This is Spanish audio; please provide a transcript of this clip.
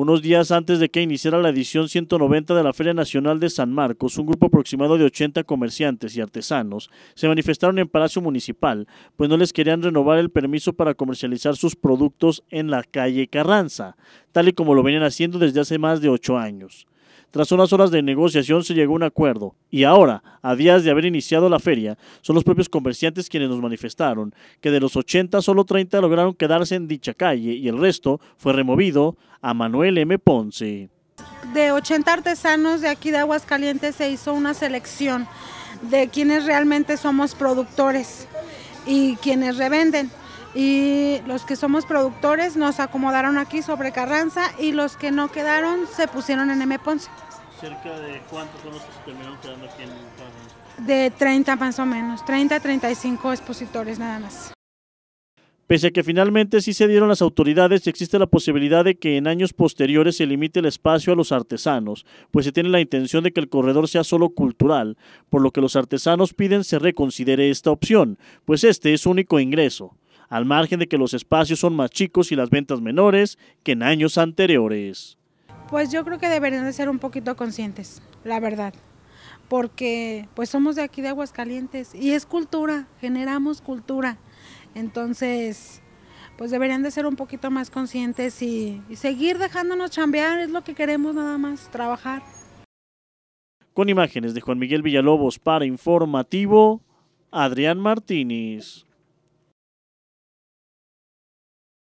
Unos días antes de que iniciara la edición 190 de la Feria Nacional de San Marcos, un grupo aproximado de 80 comerciantes y artesanos se manifestaron en Palacio Municipal, pues no les querían renovar el permiso para comercializar sus productos en la calle Carranza, tal y como lo venían haciendo desde hace más de ocho años. Tras unas horas de negociación se llegó a un acuerdo y ahora, a días de haber iniciado la feria, son los propios comerciantes quienes nos manifestaron que de los 80 solo 30 lograron quedarse en dicha calle y el resto fue removido a Manuel M. Ponce. De 80 artesanos de aquí de Aguascalientes se hizo una selección de quienes realmente somos productores y quienes revenden y los que somos productores nos acomodaron aquí sobre Carranza y los que no quedaron se pusieron en M. Ponce. ¿Cerca de cuántos son los que se terminaron quedando aquí en Carranza? De 30 más o menos, 30 35 expositores nada más. Pese a que finalmente sí se dieron las autoridades, existe la posibilidad de que en años posteriores se limite el espacio a los artesanos, pues se tiene la intención de que el corredor sea solo cultural, por lo que los artesanos piden se reconsidere esta opción, pues este es único ingreso al margen de que los espacios son más chicos y las ventas menores que en años anteriores. Pues yo creo que deberían de ser un poquito conscientes, la verdad, porque pues somos de aquí de Aguascalientes y es cultura, generamos cultura. Entonces, pues deberían de ser un poquito más conscientes y, seguir dejándonos chambear, es lo que queremos nada más, trabajar. Con imágenes de Juan Miguel Villalobos para Informativo, Adrián Martínez.